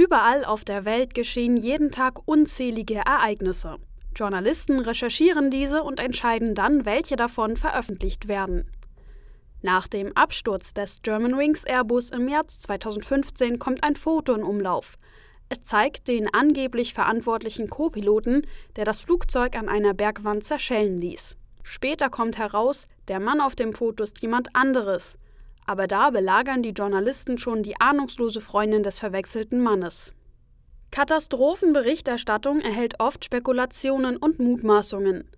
Überall auf der Welt geschehen jeden Tag unzählige Ereignisse. Journalisten recherchieren diese und entscheiden dann, welche davon veröffentlicht werden. Nach dem Absturz des Germanwings Airbus im März 2015 kommt ein Foto in Umlauf. Es zeigt den angeblich verantwortlichen Co-Piloten, der das Flugzeug an einer Bergwand zerschellen ließ. Später kommt heraus, der Mann auf dem Foto ist jemand anderes aber da belagern die Journalisten schon die ahnungslose Freundin des verwechselten Mannes. Katastrophenberichterstattung erhält oft Spekulationen und Mutmaßungen.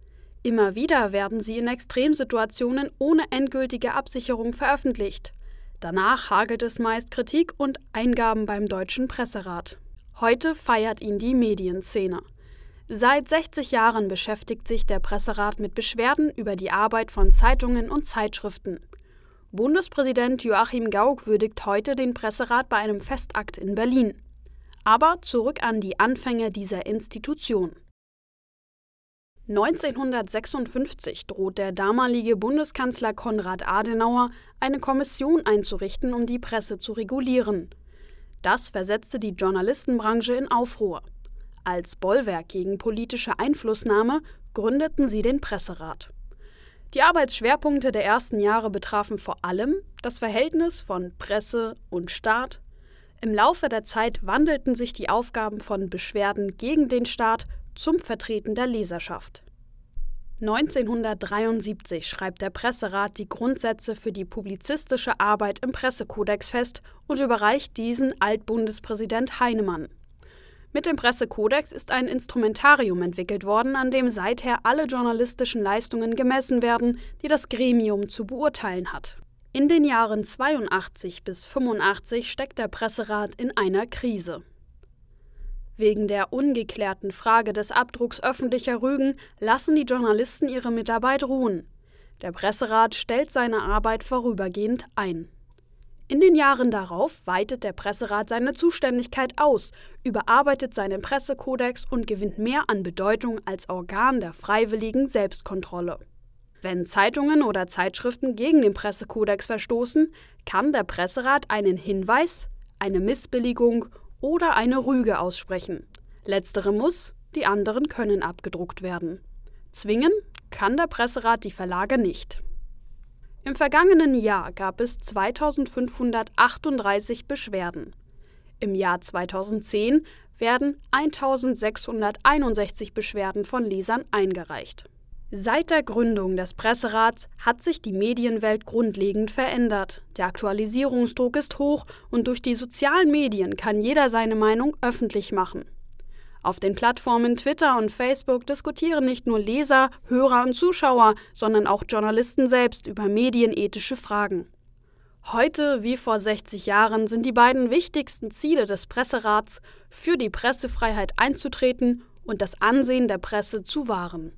Immer wieder werden sie in Extremsituationen ohne endgültige Absicherung veröffentlicht. Danach hagelt es meist Kritik und Eingaben beim deutschen Presserat. Heute feiert ihn die Medienszene. Seit 60 Jahren beschäftigt sich der Presserat mit Beschwerden über die Arbeit von Zeitungen und Zeitschriften. Bundespräsident Joachim Gauck würdigt heute den Presserat bei einem Festakt in Berlin. Aber zurück an die Anfänge dieser Institution. 1956 droht der damalige Bundeskanzler Konrad Adenauer, eine Kommission einzurichten, um die Presse zu regulieren. Das versetzte die Journalistenbranche in Aufruhr. Als Bollwerk gegen politische Einflussnahme gründeten sie den Presserat. Die Arbeitsschwerpunkte der ersten Jahre betrafen vor allem das Verhältnis von Presse und Staat. Im Laufe der Zeit wandelten sich die Aufgaben von Beschwerden gegen den Staat zum Vertreten der Leserschaft. 1973 schreibt der Presserat die Grundsätze für die publizistische Arbeit im Pressekodex fest und überreicht diesen Altbundespräsident Heinemann. Mit dem Pressekodex ist ein Instrumentarium entwickelt worden, an dem seither alle journalistischen Leistungen gemessen werden, die das Gremium zu beurteilen hat. In den Jahren 82 bis 85 steckt der Presserat in einer Krise. Wegen der ungeklärten Frage des Abdrucks öffentlicher Rügen lassen die Journalisten ihre Mitarbeit ruhen. Der Presserat stellt seine Arbeit vorübergehend ein. In den Jahren darauf weitet der Presserat seine Zuständigkeit aus, überarbeitet seinen Pressekodex und gewinnt mehr an Bedeutung als Organ der freiwilligen Selbstkontrolle. Wenn Zeitungen oder Zeitschriften gegen den Pressekodex verstoßen, kann der Presserat einen Hinweis, eine Missbilligung oder eine Rüge aussprechen. Letztere muss, die anderen können abgedruckt werden. Zwingen kann der Presserat die Verlage nicht. Im vergangenen Jahr gab es 2538 Beschwerden. Im Jahr 2010 werden 1661 Beschwerden von Lesern eingereicht. Seit der Gründung des Presserats hat sich die Medienwelt grundlegend verändert. Der Aktualisierungsdruck ist hoch und durch die sozialen Medien kann jeder seine Meinung öffentlich machen. Auf den Plattformen Twitter und Facebook diskutieren nicht nur Leser, Hörer und Zuschauer, sondern auch Journalisten selbst über medienethische Fragen. Heute wie vor 60 Jahren sind die beiden wichtigsten Ziele des Presserats, für die Pressefreiheit einzutreten und das Ansehen der Presse zu wahren.